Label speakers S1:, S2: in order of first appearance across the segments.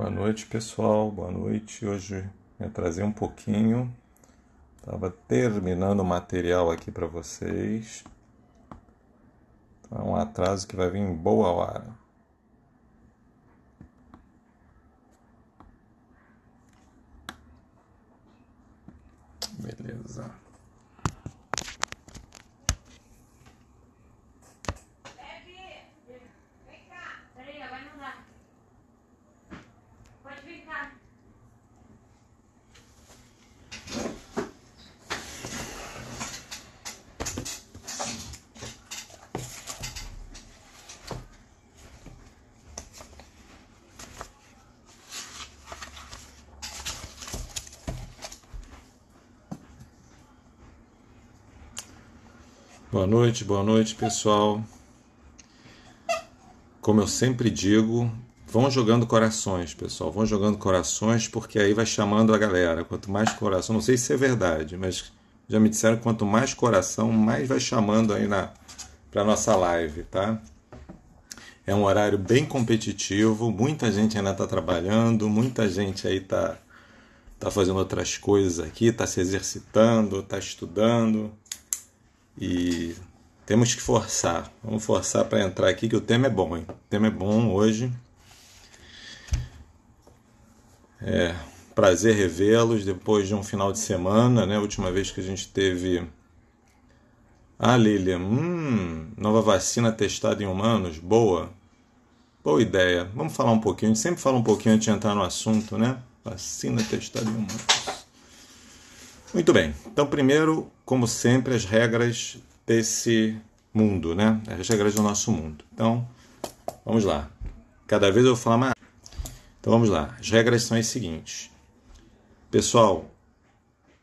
S1: Boa noite, pessoal. Boa noite. Hoje ia trazer um pouquinho. Estava terminando o material aqui para vocês. É um atraso que vai vir em boa hora. noite, boa noite, pessoal. Como eu sempre digo, vão jogando corações, pessoal. Vão jogando corações porque aí vai chamando a galera. Quanto mais coração, não sei se é verdade, mas já me disseram que quanto mais coração, mais vai chamando aí na para nossa live, tá? É um horário bem competitivo, muita gente ainda está trabalhando, muita gente aí está tá fazendo outras coisas aqui, está se exercitando, está estudando. E temos que forçar. Vamos forçar para entrar aqui que o tema é bom, hein? O tema é bom hoje. É, prazer revê-los depois de um final de semana, né? A última vez que a gente teve. Ah, Lilian, hum, nova vacina testada em humanos, boa. Boa ideia. Vamos falar um pouquinho. A gente sempre fala um pouquinho antes de entrar no assunto, né? Vacina testada em humanos. Muito bem. Então, primeiro, como sempre, as regras desse mundo, né? As regras do nosso mundo. Então, vamos lá. Cada vez eu vou falar mais. Então, vamos lá. As regras são as seguintes. Pessoal,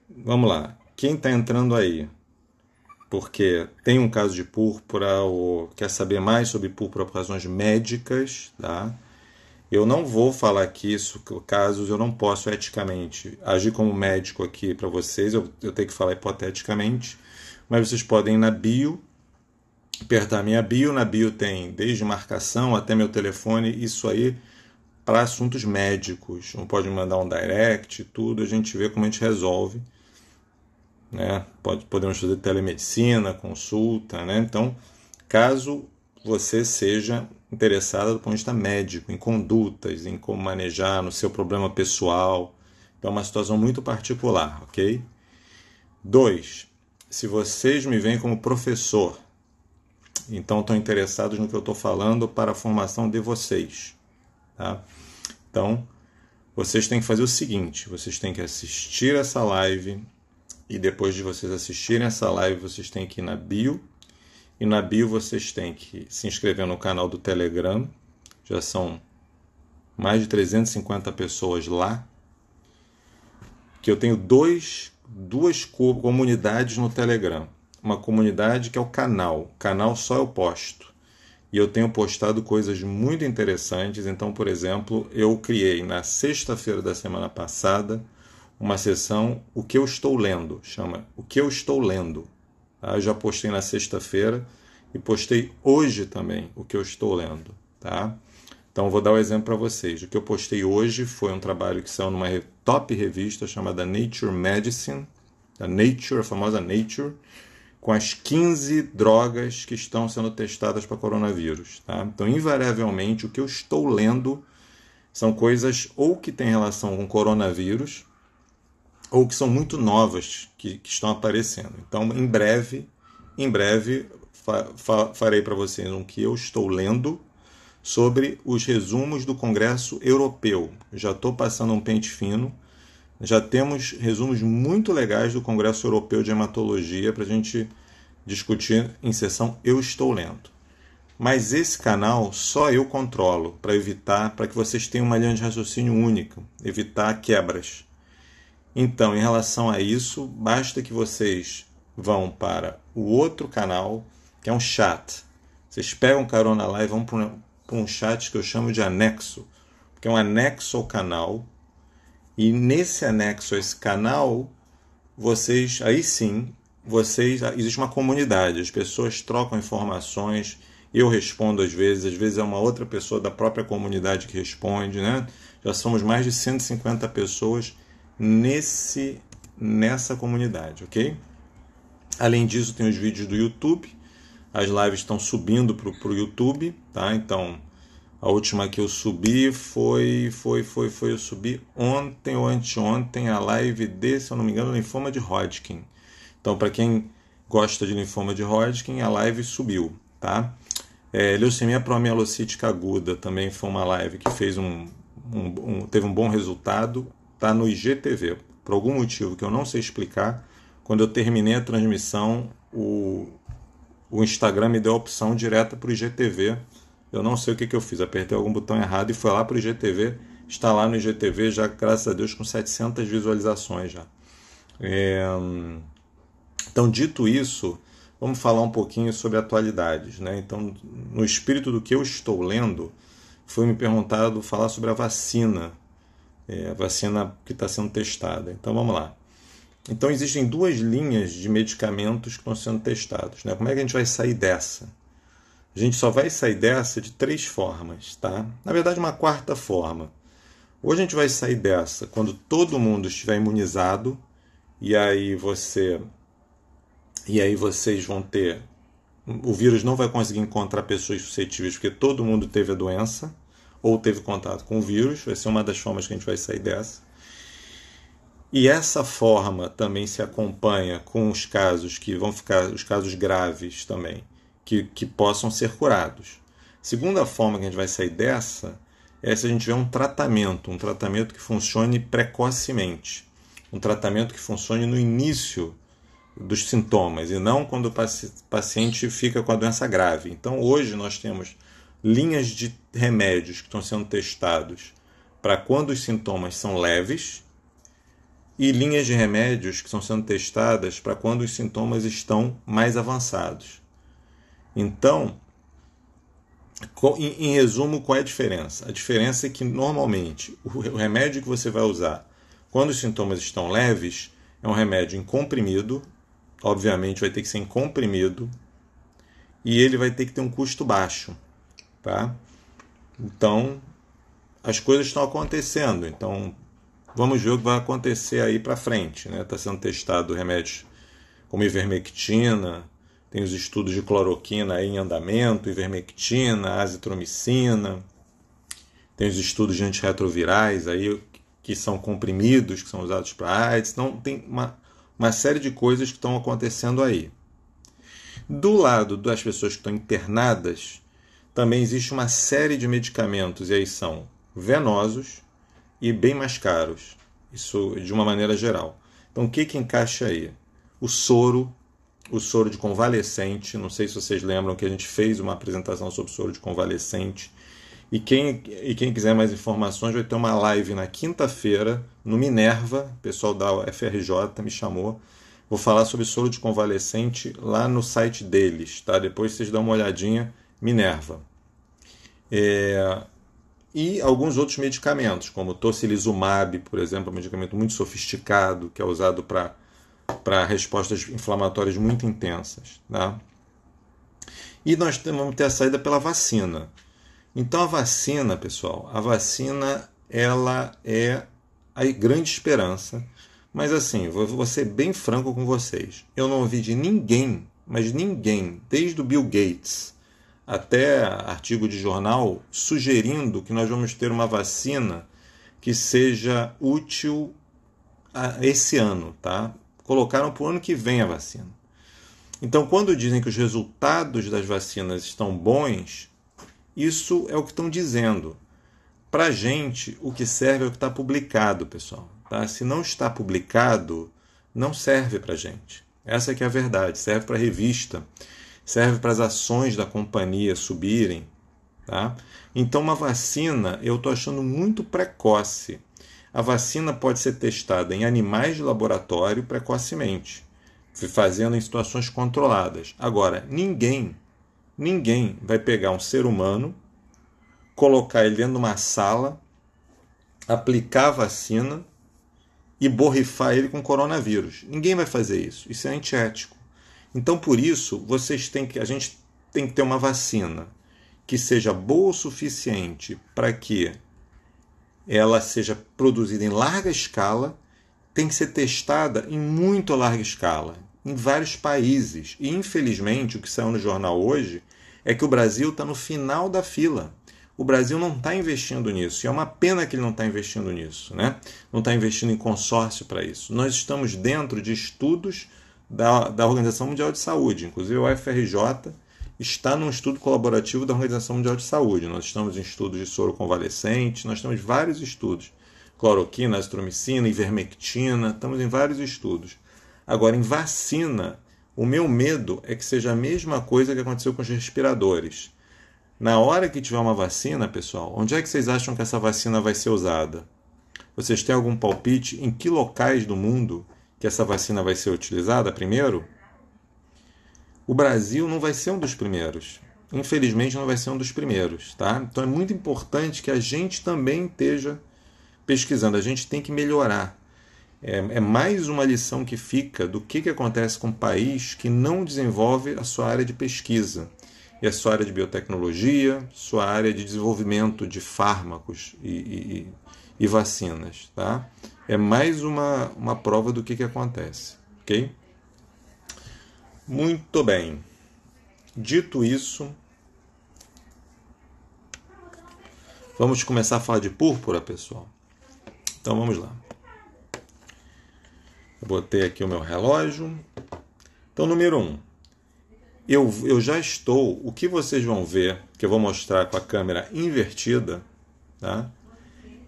S1: vamos lá. Quem está entrando aí, porque tem um caso de púrpura ou quer saber mais sobre púrpura por razões médicas, tá? Eu não vou falar aqui isso, casos eu não posso eticamente agir como médico aqui para vocês, eu, eu, tenho que falar hipoteticamente, mas vocês podem ir na bio, apertar minha bio, na bio tem desde marcação até meu telefone, isso aí para assuntos médicos. Não pode mandar um direct, tudo, a gente vê como a gente resolve. Né? Pode, podemos fazer telemedicina, consulta, né? Então, caso você seja interessada do ponto de vista médico, em condutas, em como manejar no seu problema pessoal. Então, é uma situação muito particular, ok? Dois, se vocês me veem como professor, então estão interessados no que eu estou falando para a formação de vocês, tá? Então, vocês têm que fazer o seguinte: vocês têm que assistir essa live e depois de vocês assistirem essa live, vocês têm que ir na bio e na bio vocês têm que se inscrever no canal do Telegram, já são mais de 350 pessoas lá. Que eu tenho dois, duas comunidades no Telegram. Uma comunidade que é o canal, canal só eu posto. E eu tenho postado coisas muito interessantes. Então, por exemplo, eu criei na sexta-feira da semana passada uma sessão O que eu estou lendo, chama O que eu estou lendo Tá? Eu já postei na sexta-feira e postei hoje também o que eu estou lendo. Tá? Então, vou dar um exemplo para vocês. O que eu postei hoje foi um trabalho que saiu numa top revista chamada Nature Medicine, da Nature, a famosa Nature, com as 15 drogas que estão sendo testadas para coronavírus. Tá? Então, invariavelmente, o que eu estou lendo são coisas ou que têm relação com coronavírus, ou que são muito novas que, que estão aparecendo. Então, em breve, em breve fa fa farei para vocês um que eu estou lendo sobre os resumos do Congresso Europeu. Já estou passando um pente fino. Já temos resumos muito legais do Congresso Europeu de Hematologia para a gente discutir em sessão Eu Estou Lendo. Mas esse canal só eu controlo para evitar, para que vocês tenham uma linha de raciocínio única, evitar quebras. Então, em relação a isso, basta que vocês vão para o outro canal, que é um chat. Vocês pegam carona lá e vão para um chat que eu chamo de anexo, que é um anexo ao canal. E nesse anexo a esse canal, vocês, aí sim, vocês, existe uma comunidade, as pessoas trocam informações, eu respondo às vezes, às vezes é uma outra pessoa da própria comunidade que responde, né? Já somos mais de 150 pessoas nesse nessa comunidade, ok? Além disso, tem os vídeos do YouTube. As lives estão subindo para o YouTube, tá? Então, a última que eu subi foi, foi, foi, foi eu subi ontem ou anteontem a live desse, se eu não me engano, linfoma de Hodgkin. Então, para quem gosta de linfoma de Hodgkin, a live subiu, tá? É, leucemia promielocítica aguda também foi uma live que fez um, um, um teve um bom resultado está no IGTV. Por algum motivo que eu não sei explicar, quando eu terminei a transmissão, o, o Instagram me deu a opção direta para o IGTV. Eu não sei o que, que eu fiz, apertei algum botão errado e foi lá para o IGTV. Está lá no IGTV já, graças a Deus, com 700 visualizações já. É... Então, dito isso, vamos falar um pouquinho sobre atualidades. Né? Então, no espírito do que eu estou lendo, foi me perguntado falar sobre a vacina é, vacina que está sendo testada. Então vamos lá. Então existem duas linhas de medicamentos que estão sendo testados. Né? Como é que a gente vai sair dessa? A gente só vai sair dessa de três formas, tá? Na verdade, uma quarta forma. Ou a gente vai sair dessa quando todo mundo estiver imunizado e aí você e aí vocês vão ter o vírus não vai conseguir encontrar pessoas suscetíveis porque todo mundo teve a doença ou teve contato com o vírus, vai ser uma das formas que a gente vai sair dessa. E essa forma também se acompanha com os casos que vão ficar, os casos graves também, que, que possam ser curados. Segunda forma que a gente vai sair dessa é se a gente tiver um tratamento, um tratamento que funcione precocemente, um tratamento que funcione no início dos sintomas e não quando o paciente fica com a doença grave. Então, hoje nós temos linhas de remédios que estão sendo testados para quando os sintomas são leves e linhas de remédios que estão sendo testadas para quando os sintomas estão mais avançados. Então, em resumo, qual é a diferença? A diferença é que normalmente o remédio que você vai usar quando os sintomas estão leves é um remédio em comprimido, obviamente vai ter que ser em comprimido, e ele vai ter que ter um custo baixo. Tá? Então, as coisas estão acontecendo. Então, vamos ver o que vai acontecer aí para frente. Está né? sendo testado remédios como ivermectina, tem os estudos de cloroquina em andamento, ivermectina, azitromicina, tem os estudos de antirretrovirais aí que são comprimidos, que são usados para AIDS. Então, tem uma, uma série de coisas que estão acontecendo aí. Do lado das pessoas que estão internadas, também existe uma série de medicamentos, e aí são venosos e bem mais caros, isso de uma maneira geral. Então, o que, que encaixa aí? O soro, o soro de convalescente, não sei se vocês lembram que a gente fez uma apresentação sobre soro de convalescente, e quem, e quem quiser mais informações vai ter uma live na quinta-feira no Minerva, o pessoal da FRJ me chamou. Vou falar sobre soro de convalescente lá no site deles, tá? Depois vocês dão uma olhadinha Minerva. É, e alguns outros medicamentos, como tocilizumab, por exemplo, é um medicamento muito sofisticado que é usado para respostas inflamatórias muito intensas. Tá? E nós vamos ter a saída pela vacina. Então a vacina, pessoal, a vacina ela é a grande esperança. Mas assim, vou, vou ser bem franco com vocês. Eu não ouvi de ninguém, mas ninguém, desde o Bill Gates até artigo de jornal sugerindo que nós vamos ter uma vacina que seja útil a esse ano, tá? Colocaram para o ano que vem a vacina. Então, quando dizem que os resultados das vacinas estão bons, isso é o que estão dizendo. Para a gente, o que serve é o que está publicado, pessoal. Tá? Se não está publicado, não serve para gente. Essa que é a verdade, serve para revista serve para as ações da companhia subirem. Tá? Então, uma vacina eu estou achando muito precoce. A vacina pode ser testada em animais de laboratório precocemente, fazendo em situações controladas. Agora, ninguém, ninguém vai pegar um ser humano, colocar ele dentro de uma sala, aplicar a vacina e borrifar ele com coronavírus. Ninguém vai fazer isso. Isso é antiético. Então, por isso, vocês têm que, a gente tem que ter uma vacina que seja boa o suficiente para que ela seja produzida em larga escala, tem que ser testada em muito larga escala, em vários países. E, infelizmente, o que saiu no jornal hoje é que o Brasil está no final da fila. O Brasil não está investindo nisso. E é uma pena que ele não está investindo nisso, né? Não está investindo em consórcio para isso. Nós estamos dentro de estudos da, da Organização Mundial de Saúde. Inclusive, o UFRJ está num estudo colaborativo da Organização Mundial de Saúde. Nós estamos em estudos de soro convalescente, nós temos vários estudos. Cloroquina, azitromicina, ivermectina, estamos em vários estudos. Agora, em vacina, o meu medo é que seja a mesma coisa que aconteceu com os respiradores. Na hora que tiver uma vacina, pessoal, onde é que vocês acham que essa vacina vai ser usada? Vocês têm algum palpite em que locais do mundo que essa vacina vai ser utilizada primeiro, o Brasil não vai ser um dos primeiros. Infelizmente, não vai ser um dos primeiros, tá? Então é muito importante que a gente também esteja pesquisando. A gente tem que melhorar. É, é mais uma lição que fica do que, que acontece com um país que não desenvolve a sua área de pesquisa e a sua área de biotecnologia, sua área de desenvolvimento de fármacos e, e, e vacinas, tá? é mais uma, uma prova do que, que acontece, ok? Muito bem. Dito isso, vamos começar a falar de púrpura, pessoal. Então vamos lá. Eu botei aqui o meu relógio. Então, número Um, eu, eu já estou. O que vocês vão ver, que eu vou mostrar com a câmera invertida, tá?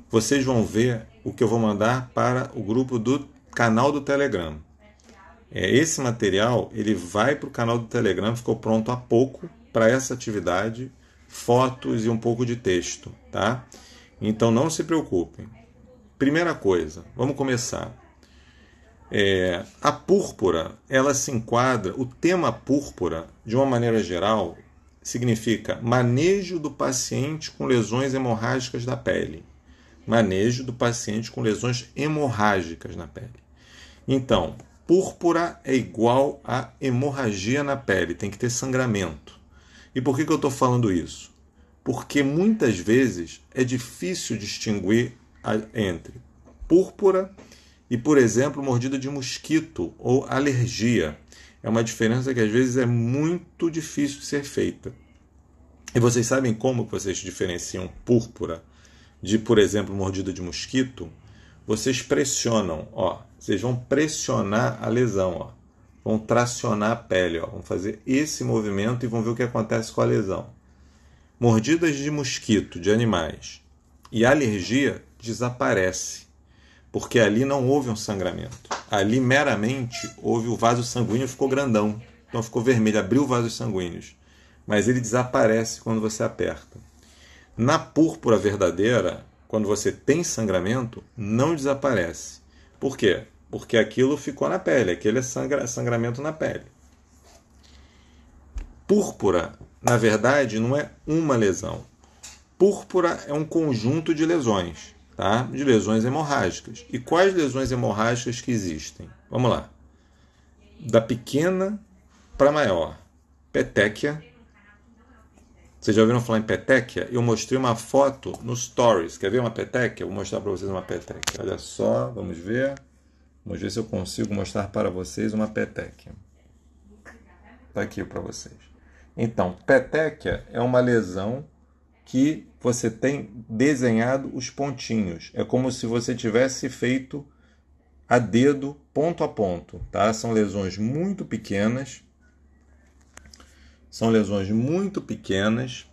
S1: vocês vão ver o que eu vou mandar para o grupo do canal do Telegram. É, esse material ele vai para o canal do Telegram, ficou pronto há pouco para essa atividade, fotos e um pouco de texto, tá? Então não se preocupem. Primeira coisa, vamos começar. É, a púrpura, ela se enquadra, o tema púrpura, de uma maneira geral, significa manejo do paciente com lesões hemorrágicas da pele manejo do paciente com lesões hemorrágicas na pele. Então, púrpura é igual a hemorragia na pele, tem que ter sangramento. E por que, que eu estou falando isso? Porque muitas vezes é difícil distinguir entre púrpura e, por exemplo, mordida de mosquito ou alergia. É uma diferença que às vezes é muito difícil de ser feita. E vocês sabem como vocês diferenciam púrpura de, por exemplo, mordida de mosquito, vocês pressionam, ó, vocês vão pressionar a lesão, ó. Vão tracionar a pele, ó. Vão fazer esse movimento e vão ver o que acontece com a lesão. Mordidas de mosquito de animais e alergia desaparece, porque ali não houve um sangramento. Ali meramente houve o vaso sanguíneo ficou grandão, então ficou vermelho, abriu vasos sanguíneos, mas ele desaparece quando você aperta. Na púrpura verdadeira, quando você tem sangramento, não desaparece. Por quê? Porque aquilo ficou na pele, aquele é sangra, sangramento na pele. Púrpura, na verdade, não é uma lesão. Púrpura é um conjunto de lesões, tá? De lesões hemorrágicas. E quais lesões hemorrágicas que existem? Vamos lá. Da pequena para maior. Petéquia, vocês já ouviram falar em petequia? Eu mostrei uma foto no Stories. Quer ver uma petequia? Vou mostrar para vocês uma petequia. Olha só, vamos ver. Vamos ver se eu consigo mostrar para vocês uma petequia. Está aqui para vocês. Então, petequia é uma lesão que você tem desenhado os pontinhos. É como se você tivesse feito a dedo, ponto a ponto. Tá? São lesões muito pequenas são lesões muito pequenas.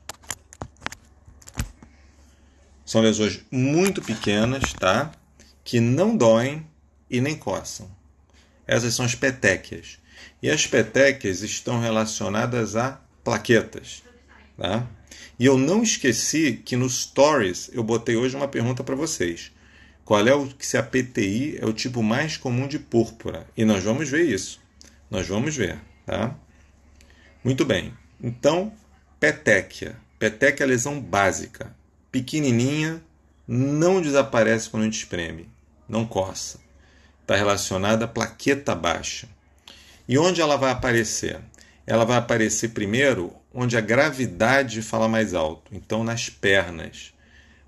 S1: São lesões muito pequenas, tá? Que não doem e nem coçam. Essas são as petequias. E as petequias estão relacionadas a plaquetas, tá? E eu não esqueci que nos stories eu botei hoje uma pergunta para vocês. Qual é o que se a PTI é o tipo mais comum de púrpura? E nós vamos ver isso. Nós vamos ver, tá? Muito bem. Então, petequia. Petequia é a lesão básica. Pequenininha, não desaparece quando a gente espreme, não coça. Está relacionada à plaqueta baixa. E onde ela vai aparecer? Ela vai aparecer primeiro onde a gravidade fala mais alto, então nas pernas.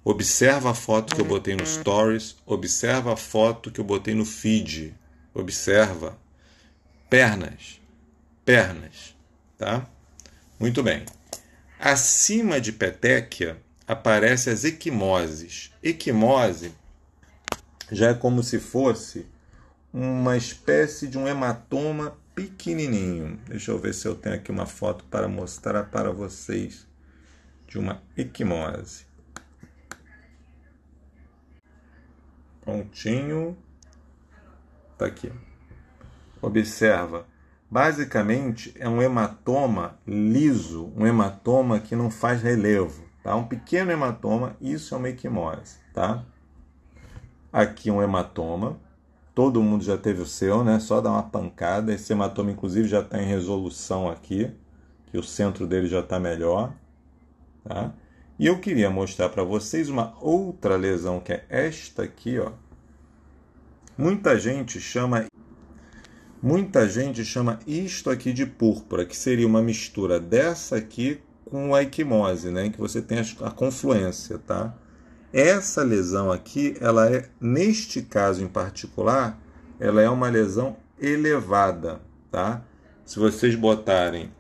S1: Observa a foto que eu botei no stories, observa a foto que eu botei no feed. Observa. Pernas. Pernas. Tá? Muito bem. Acima de petéquia aparecem as equimoses. Equimose já é como se fosse uma espécie de um hematoma pequenininho. Deixa eu ver se eu tenho aqui uma foto para mostrar para vocês de uma equimose. Prontinho. Tá aqui. Observa Basicamente, é um hematoma liso, um hematoma que não faz relevo, tá? Um pequeno hematoma, isso é uma equimose, tá? Aqui um hematoma, todo mundo já teve o seu, né? Só dá uma pancada, esse hematoma inclusive já está em resolução aqui, que o centro dele já está melhor, tá? E eu queria mostrar para vocês uma outra lesão que é esta aqui, ó. Muita gente chama Muita gente chama isto aqui de púrpura, que seria uma mistura dessa aqui com a equimose, né? que você tem a confluência, tá? Essa lesão aqui, ela é, neste caso em particular, ela é uma lesão elevada, tá? Se vocês botarem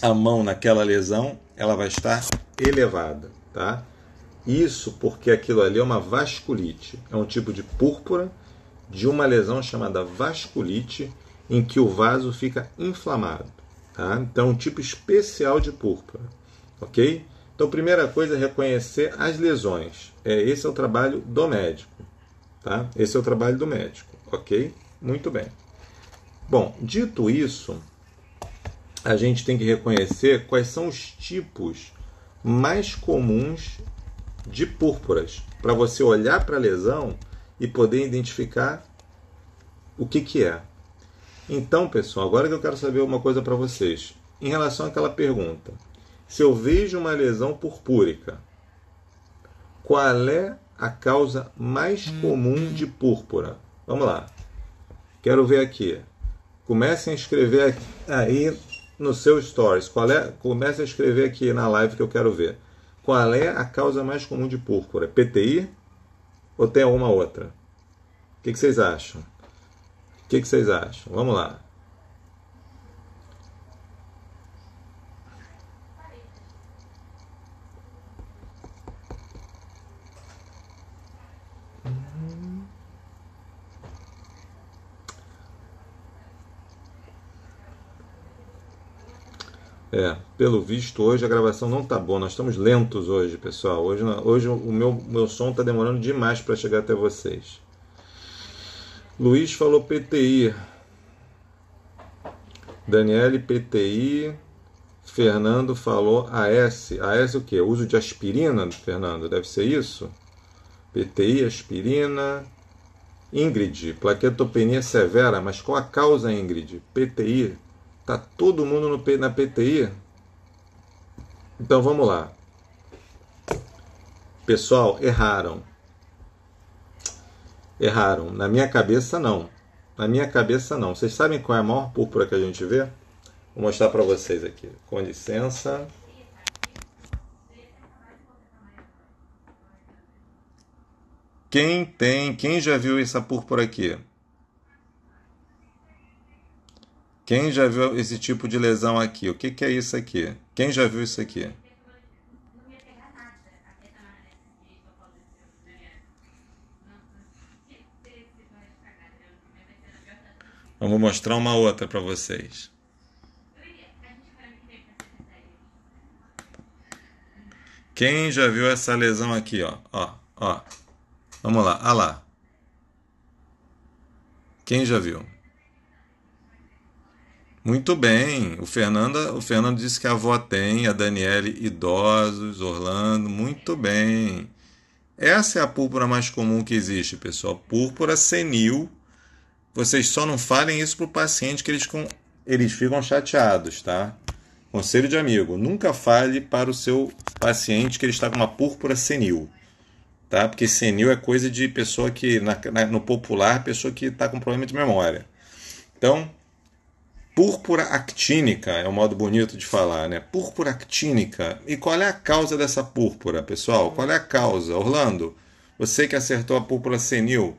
S1: a mão naquela lesão, ela vai estar elevada, tá? Isso porque aquilo ali é uma vasculite, é um tipo de púrpura de uma lesão chamada vasculite, em que o vaso fica inflamado. Tá? Então, um tipo especial de púrpura. Ok? Então, primeira coisa é reconhecer as lesões. É, esse é o trabalho do médico. Tá? Esse é o trabalho do médico. Ok? Muito bem. Bom, dito isso, a gente tem que reconhecer quais são os tipos mais comuns de púrpuras. Para você olhar para a lesão e poder identificar o que, que é. Então, pessoal, agora que eu quero saber uma coisa para vocês. Em relação àquela pergunta, se eu vejo uma lesão purpúrica, qual é a causa mais hum. comum de púrpura? Vamos lá. Quero ver aqui. Comecem a escrever aí no seu stories. Qual é? Comece a escrever aqui na live que eu quero ver. Qual é a causa mais comum de púrpura? É PTI? Ou tem alguma outra? O que, que vocês acham? O que, que vocês acham? Vamos lá. É, pelo visto hoje a gravação não tá boa, nós estamos lentos hoje, pessoal. Hoje, hoje o meu, meu som tá demorando demais para chegar até vocês. Luiz falou PTI. Daniele, PTI. Fernando falou AS. AS o que? Uso de aspirina, Fernando? Deve ser isso? PTI, aspirina. Ingrid, plaquetopenia severa. Mas qual a causa, Ingrid? PTI, Tá todo mundo no, na PTI? Então vamos lá. Pessoal, erraram. Erraram. Na minha cabeça, não. Na minha cabeça, não. Vocês sabem qual é a maior púrpura que a gente vê? Vou mostrar para vocês aqui. Com licença. Quem tem, quem já viu essa púrpura aqui? Quem já viu esse tipo de lesão aqui? O que, que é isso aqui? Quem já viu isso aqui? Eu vou mostrar uma outra para vocês. Quem já viu essa lesão aqui, ó, ó, ó. Vamos lá, ah lá. Quem já viu? Muito bem. O Fernanda, o Fernando disse que a avó tem, a Daniele idosos, Orlando, muito bem. Essa é a púrpura mais comum que existe, pessoal. Púrpura senil. Vocês só não falem isso pro paciente que eles com eles ficam chateados, tá? Conselho de amigo, nunca fale para o seu paciente que ele está com uma púrpura senil, tá? Porque senil é coisa de pessoa que, na, na, no popular, pessoa que está com problema de memória. Então, Púrpura actínica é um modo bonito de falar, né? Púrpura actínica. E qual é a causa dessa púrpura, pessoal? Qual é a causa? Orlando, você que acertou a púrpura senil.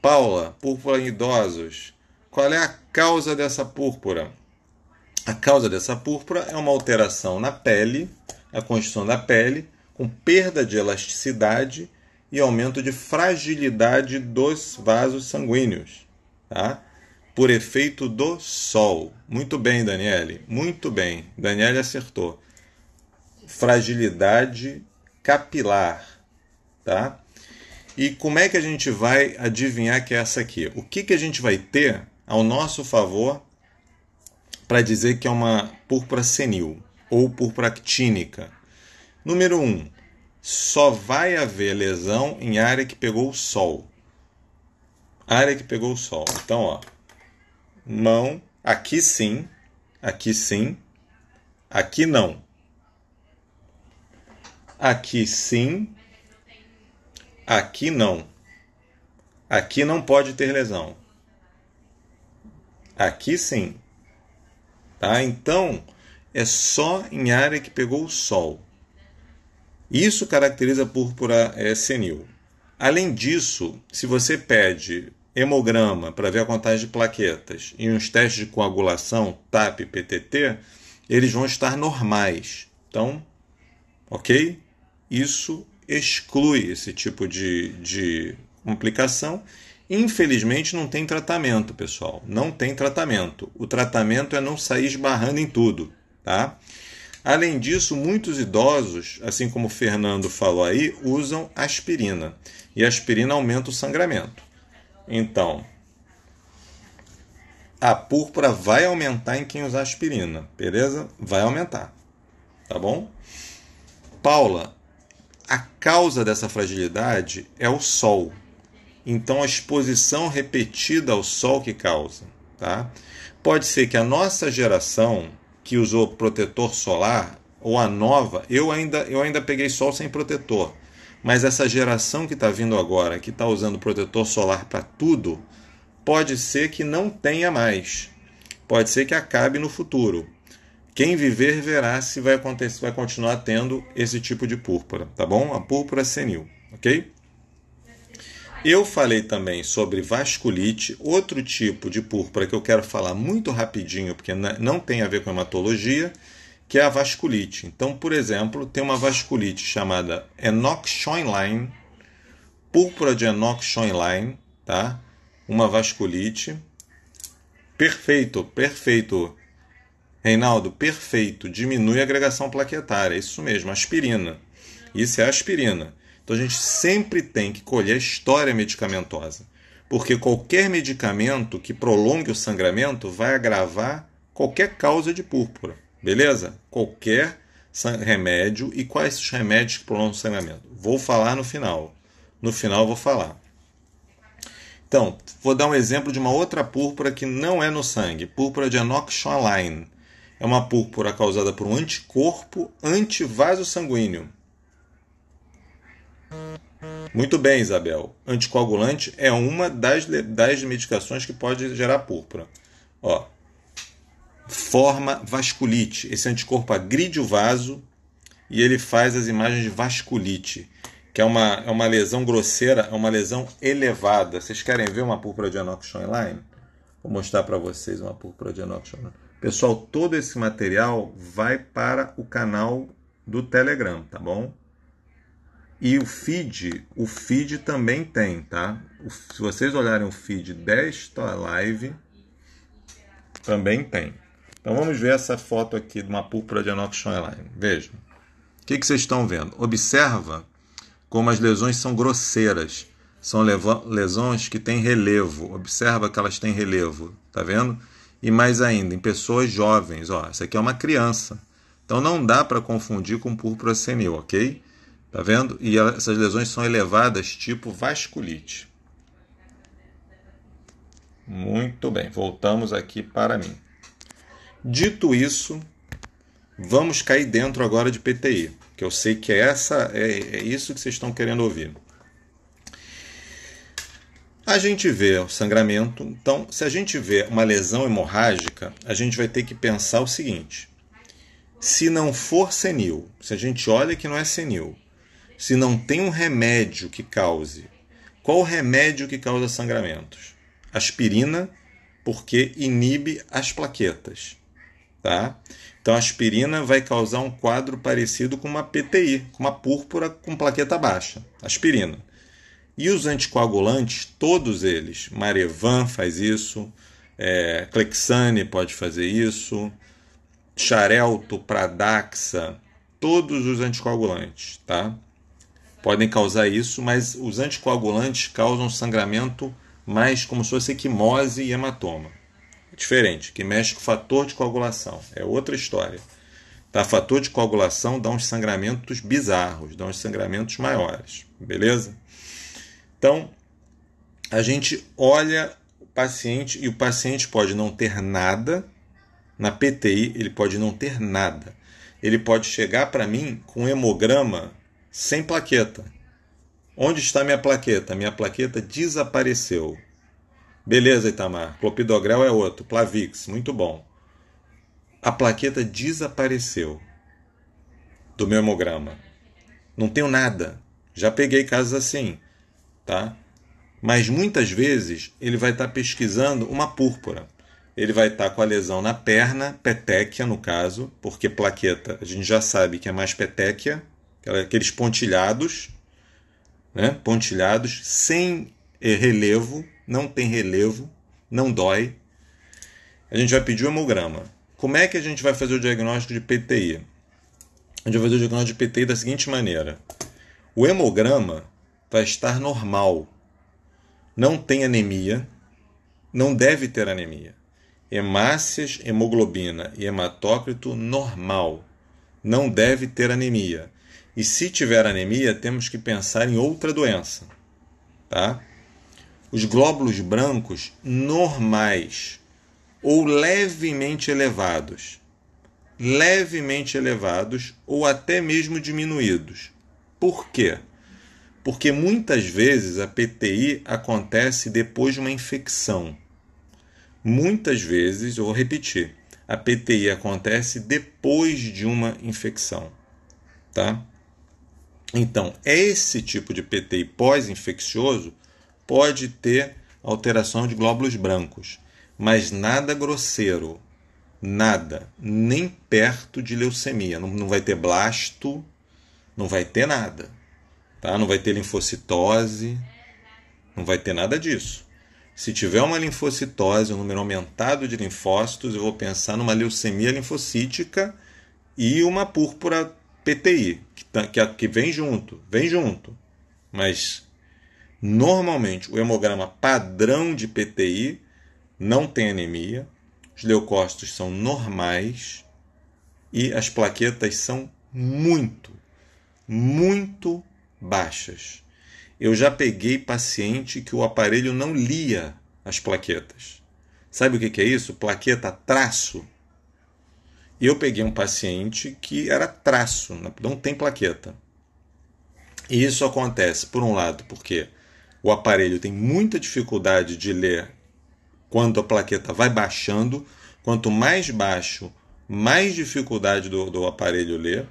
S1: Paula, púrpura em idosos. Qual é a causa dessa púrpura? A causa dessa púrpura é uma alteração na pele, na condição da pele, com perda de elasticidade e aumento de fragilidade dos vasos sanguíneos. Tá? por efeito do Sol. Muito bem, Daniele. Muito bem. Daniele acertou. Fragilidade capilar, tá? E como é que a gente vai adivinhar que é essa aqui? O que, que a gente vai ter ao nosso favor para dizer que é uma púrpura senil ou púrpura actínica? Número 1. Um, só vai haver lesão em área que pegou o sol. Área que pegou o sol. Então, ó, mão aqui sim, aqui sim, aqui não. Aqui sim, aqui não. Aqui não pode ter lesão. Aqui sim. Tá? Então, é só em área que pegou o sol. Isso caracteriza a púrpura é, senil. Além disso, se você pede hemograma para ver a contagem de plaquetas e uns testes de coagulação, TAP, PTT, eles vão estar normais. Então, ok? Isso exclui esse tipo de, de complicação. Infelizmente, não tem tratamento, pessoal. Não tem tratamento. O tratamento é não sair esbarrando em tudo, tá? Além disso, muitos idosos, assim como o Fernando falou aí, usam aspirina. E a aspirina aumenta o sangramento. Então, a púrpura vai aumentar em quem usar aspirina, beleza? Vai aumentar, tá bom? Paula, a causa dessa fragilidade é o sol. Então, a exposição repetida ao sol que causa, tá? Pode ser que a nossa geração que usou protetor solar ou a nova, eu ainda eu ainda peguei sol sem protetor mas essa geração que está vindo agora, que está usando protetor solar para tudo, pode ser que não tenha mais. Pode ser que acabe no futuro. Quem viver verá se vai, acontecer, vai continuar tendo esse tipo de púrpura, tá bom? A púrpura senil, ok? Eu falei também sobre vasculite, outro tipo de púrpura que eu quero falar muito rapidinho, porque não tem a ver com hematologia, que é a vasculite. Então, por exemplo, tem uma vasculite chamada Enoch Schoenlein, púrpura de Enoch Schoenlein, tá? Uma vasculite. Perfeito, perfeito. Reinaldo, perfeito. Diminui a agregação plaquetária. Isso mesmo, aspirina. Isso é aspirina. Então a gente sempre tem que colher a história medicamentosa. Porque qualquer medicamento que prolongue o sangramento vai agravar qualquer causa de púrpura. Beleza? Qualquer remédio e quais os remédios que prolongam o sangramento. Vou falar no final. No final vou falar. Então, vou dar um exemplo de uma outra púrpura que não é no sangue, púrpura de anoxoaline. É uma púrpura causada por um anticorpo antivaso sanguíneo. Muito bem, Isabel. Anticoagulante é uma das, das medicações que pode gerar púrpura. Ó, forma vasculite. Esse anticorpo agride o vaso e ele faz as imagens de vasculite, que é uma, é uma lesão grosseira, é uma lesão elevada. Vocês querem ver uma púrpura de anoxion online? Vou mostrar para vocês uma púrpura de anoxion. Pessoal, todo esse material vai para o canal do Telegram, tá bom? E o feed, o feed também tem, tá? Se vocês olharem o feed desta live, também tem. Então vamos ver essa foto aqui de uma púrpura de Anoxoneline. Vejam. O que, que vocês estão vendo? Observa como as lesões são grosseiras. São lesões que têm relevo. Observa que elas têm relevo. Tá vendo? E mais ainda, em pessoas jovens. Ó, essa aqui é uma criança. Então não dá para confundir com púrpura senil, ok? Tá vendo? E essas lesões são elevadas, tipo vasculite. Muito bem, voltamos aqui para mim. Dito isso, vamos cair dentro agora de PTI, que eu sei que é essa é, é isso que vocês estão querendo ouvir. A gente vê o sangramento, então se a gente vê uma lesão hemorrágica, a gente vai ter que pensar o seguinte: se não for senil, se a gente olha que não é senil, se não tem um remédio que cause, qual o remédio que causa sangramentos? Aspirina, porque inibe as plaquetas. Tá? Então, a aspirina vai causar um quadro parecido com uma PTI, com uma púrpura com plaqueta baixa. Aspirina. E os anticoagulantes, todos eles, Marevan faz isso, é, Clexane pode fazer isso, Xarelto, Pradaxa, todos os anticoagulantes, tá? Podem causar isso, mas os anticoagulantes causam sangramento mais como se fosse equimose e hematoma diferente, que mexe com o fator de coagulação. É outra história. Tá? Fator de coagulação dá uns sangramentos bizarros, dá uns sangramentos maiores, beleza? Então, a gente olha o paciente e o paciente pode não ter nada, na PTI ele pode não ter nada. Ele pode chegar para mim com um hemograma sem plaqueta. Onde está minha plaqueta? Minha plaqueta desapareceu. Beleza, Itamar. Clopidogrel é outro. Plavix, muito bom. A plaqueta desapareceu do meu hemograma. Não tenho nada. Já peguei casos assim, tá? Mas muitas vezes ele vai estar tá pesquisando uma púrpura. Ele vai estar tá com a lesão na perna, petéquia no caso, porque plaqueta a gente já sabe que é mais petéquia, aqueles pontilhados, né? pontilhados, sem eh, relevo, não tem relevo, não dói. A gente vai pedir o hemograma. Como é que a gente vai fazer o diagnóstico de PTI? A gente vai fazer o diagnóstico de PTI da seguinte maneira: o hemograma vai estar normal, não tem anemia, não deve ter anemia. Hemácias, hemoglobina e hematócrito normal, não deve ter anemia. E se tiver anemia, temos que pensar em outra doença, tá? os glóbulos brancos normais ou levemente elevados, levemente elevados ou até mesmo diminuídos. Por quê? Porque muitas vezes a PTI acontece depois de uma infecção. Muitas vezes, eu vou repetir, a PTI acontece depois de uma infecção, tá? Então, esse tipo de PTI pós-infeccioso pode ter alteração de glóbulos brancos, mas nada grosseiro, nada, nem perto de leucemia. Não, não vai ter blasto, não vai ter nada, tá? Não vai ter linfocitose, não vai ter nada disso. Se tiver uma linfocitose, um número aumentado de linfócitos, eu vou pensar numa leucemia linfocítica e uma púrpura PTI, que, tá, que, é, que vem junto, vem junto. Mas Normalmente, o hemograma padrão de PTI não tem anemia, os leucócitos são normais e as plaquetas são muito, muito baixas. Eu já peguei paciente que o aparelho não lia as plaquetas. Sabe o que é isso? Plaqueta traço. Eu peguei um paciente que era traço, não tem plaqueta. E isso acontece, por um lado, porque o aparelho tem muita dificuldade de ler quando a plaqueta vai baixando. Quanto mais baixo, mais dificuldade do, do aparelho ler.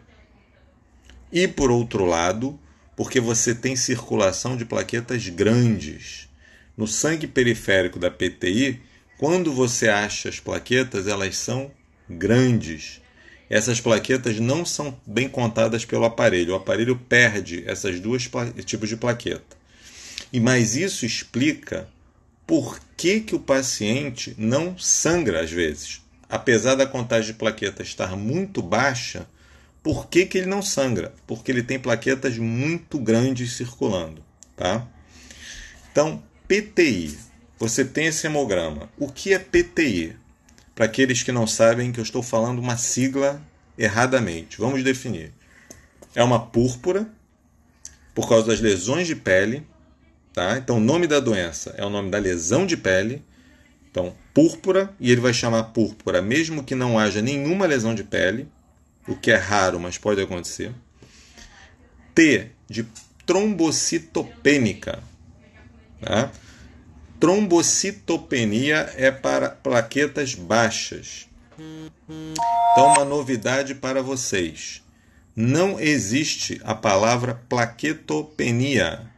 S1: E por outro lado, porque você tem circulação de plaquetas grandes. No sangue periférico da PTI, quando você acha as plaquetas, elas são grandes. Essas plaquetas não são bem contadas pelo aparelho. O aparelho perde essas duas tipos de plaqueta. E mais isso explica por que, que o paciente não sangra às vezes. Apesar da contagem de plaqueta estar muito baixa, por que, que ele não sangra? Porque ele tem plaquetas muito grandes circulando, tá? Então, PTI. Você tem esse hemograma. O que é PTI? Para aqueles que não sabem que eu estou falando uma sigla erradamente. Vamos definir. É uma púrpura por causa das lesões de pele Tá? Então, o nome da doença é o nome da lesão de pele. Então, púrpura, e ele vai chamar púrpura mesmo que não haja nenhuma lesão de pele, o que é raro, mas pode acontecer. T de trombocitopênica. Tá? Trombocitopenia é para plaquetas baixas. Então, uma novidade para vocês: não existe a palavra plaquetopenia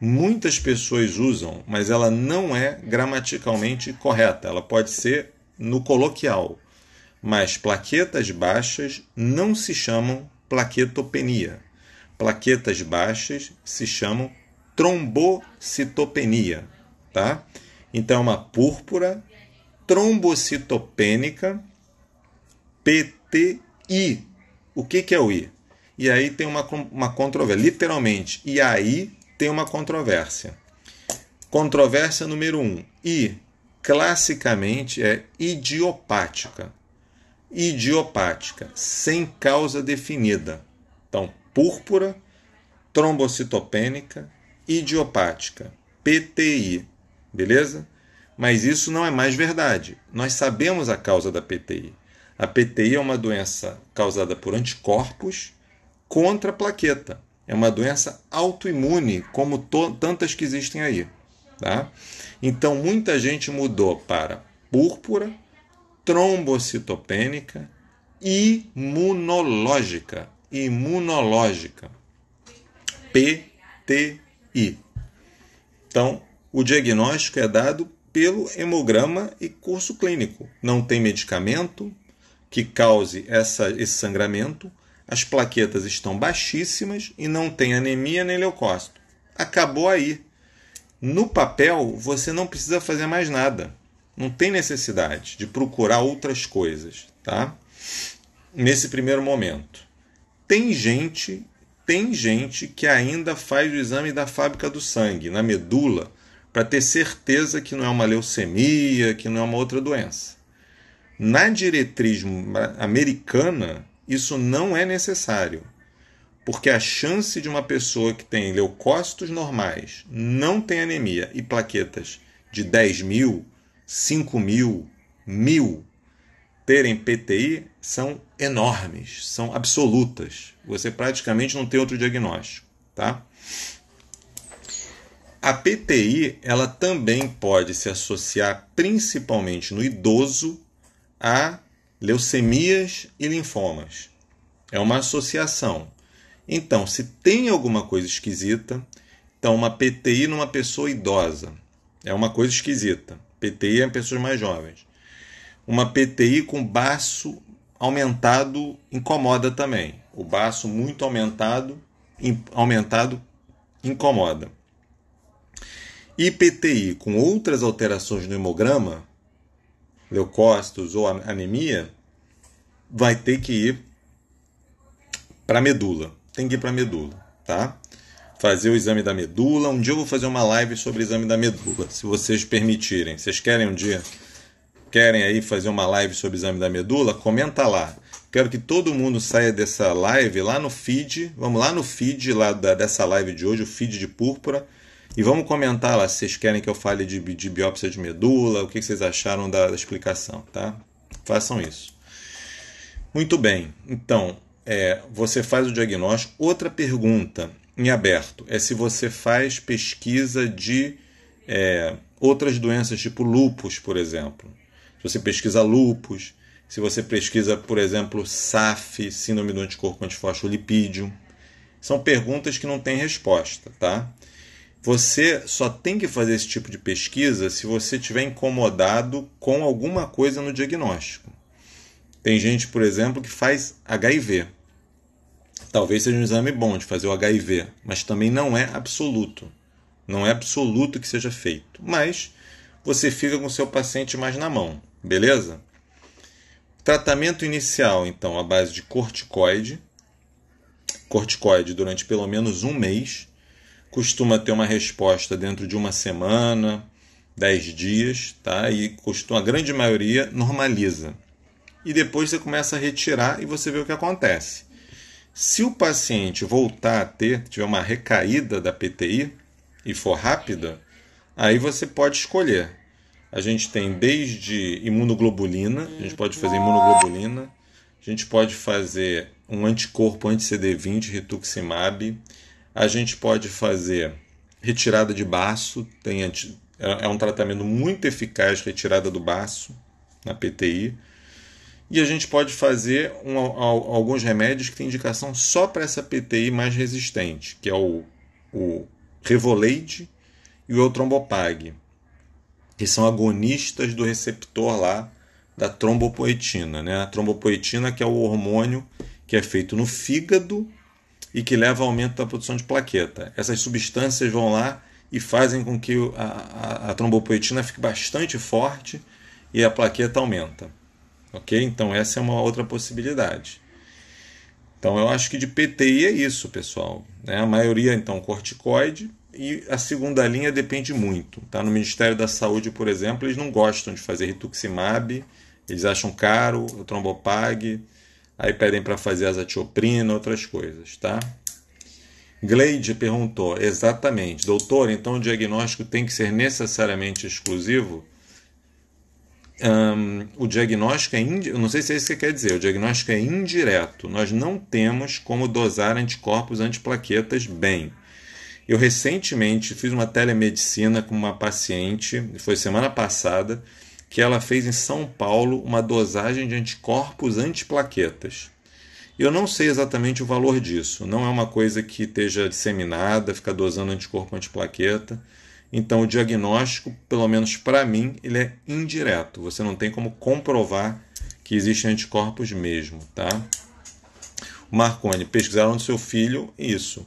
S1: muitas pessoas usam, mas ela não é gramaticalmente correta. Ela pode ser no coloquial. Mas plaquetas baixas não se chamam plaquetopenia. Plaquetas baixas se chamam trombocitopenia, tá? Então é uma púrpura trombocitopênica PTI. O que, que é o I? E aí tem uma, uma controvérsia, literalmente. E aí tem uma controvérsia. Controvérsia número um, e classicamente é idiopática. Idiopática, sem causa definida. Então, púrpura, trombocitopênica, idiopática, PTI, beleza? Mas isso não é mais verdade. Nós sabemos a causa da PTI. A PTI é uma doença causada por anticorpos contra a plaqueta. É uma doença autoimune, como tantas que existem aí. Tá? Então, muita gente mudou para púrpura, trombocitopênica, imunológica. Imunológica. PTI. Então, o diagnóstico é dado pelo hemograma e curso clínico. Não tem medicamento que cause essa, esse sangramento, as plaquetas estão baixíssimas e não tem anemia nem leucócito. Acabou aí. No papel, você não precisa fazer mais nada. Não tem necessidade de procurar outras coisas, tá? Nesse primeiro momento. Tem gente, tem gente que ainda faz o exame da fábrica do sangue, na medula, para ter certeza que não é uma leucemia, que não é uma outra doença. Na diretriz americana, isso não é necessário, porque a chance de uma pessoa que tem leucócitos normais, não tem anemia e plaquetas de 10 mil, 5 mil, mil terem PTI são enormes, são absolutas. Você praticamente não tem outro diagnóstico, tá? A PTI ela também pode se associar principalmente no idoso a leucemias e linfomas. É uma associação. Então, se tem alguma coisa esquisita, então uma PTI numa pessoa idosa é uma coisa esquisita. PTI é em pessoas mais jovens. Uma PTI com baço aumentado incomoda também. O baço muito aumentado, in, aumentado incomoda. E PTI com outras alterações no hemograma leucócitos ou anemia, vai ter que ir para medula. Tem que ir para medula, tá? Fazer o exame da medula. Um dia eu vou fazer uma live sobre o exame da medula, se vocês permitirem. Vocês querem um dia? Querem aí fazer uma live sobre o exame da medula? Comenta lá. Quero que todo mundo saia dessa live lá no feed. Vamos lá no feed lá da, dessa live de hoje, o feed de púrpura e vamos comentar lá se vocês querem que eu fale de, de biópsia de medula, o que vocês acharam da, da explicação, tá? Façam isso. Muito bem, então é, você faz o diagnóstico. Outra pergunta em aberto é se você faz pesquisa de é, outras doenças, tipo lupus, por exemplo. Se você pesquisa lupus, se você pesquisa, por exemplo, SAF, síndrome do anticorpo antifosfolipídio. São perguntas que não têm resposta, tá? Você só tem que fazer esse tipo de pesquisa se você estiver incomodado com alguma coisa no diagnóstico. Tem gente, por exemplo, que faz HIV. Talvez seja um exame bom de fazer o HIV, mas também não é absoluto. Não é absoluto que seja feito. Mas você fica com o seu paciente mais na mão, beleza? Tratamento inicial, então, à base de corticoide. Corticoide durante pelo menos um mês costuma ter uma resposta dentro de uma semana, dez dias, tá? E costuma, a grande maioria normaliza. E depois você começa a retirar e você vê o que acontece. Se o paciente voltar a ter, tiver uma recaída da PTI e for rápida, aí você pode escolher. A gente tem desde imunoglobulina, a gente pode fazer imunoglobulina, a gente pode fazer um anticorpo anti-CD20, rituximab, a gente pode fazer retirada de baço, tem anti... é, é um tratamento muito eficaz retirada do baço na PTI. E a gente pode fazer um, alguns remédios que têm indicação só para essa PTI mais resistente, que é o, o e o Trombopag que são agonistas do receptor lá da trombopoetina. Né? A trombopoetina que é o hormônio que é feito no fígado e que leva ao aumento da produção de plaqueta. Essas substâncias vão lá e fazem com que a, a, a trombopoetina fique bastante forte e a plaqueta aumenta. Ok? Então, essa é uma outra possibilidade. Então, eu acho que de PTI é isso, pessoal. Né? A maioria, então, corticoide e a segunda linha depende muito. Tá? No Ministério da Saúde, por exemplo, eles não gostam de fazer rituximab, eles acham caro, o trombopag, Aí pedem para fazer azatioprina, outras coisas, tá? Gleide perguntou, exatamente, doutor, então o diagnóstico tem que ser necessariamente exclusivo? Um, o diagnóstico é indireto, não sei se é isso que quer dizer, o diagnóstico é indireto. Nós não temos como dosar anticorpos antiplaquetas bem. Eu recentemente fiz uma telemedicina com uma paciente, foi semana passada, que ela fez em São Paulo uma dosagem de anticorpos antiplaquetas. Eu não sei exatamente o valor disso, não é uma coisa que esteja disseminada, fica dosando anticorpo antiplaqueta. Então, o diagnóstico, pelo menos para mim, ele é indireto. Você não tem como comprovar que existem anticorpos mesmo, tá? Marconi, pesquisaram no seu filho isso.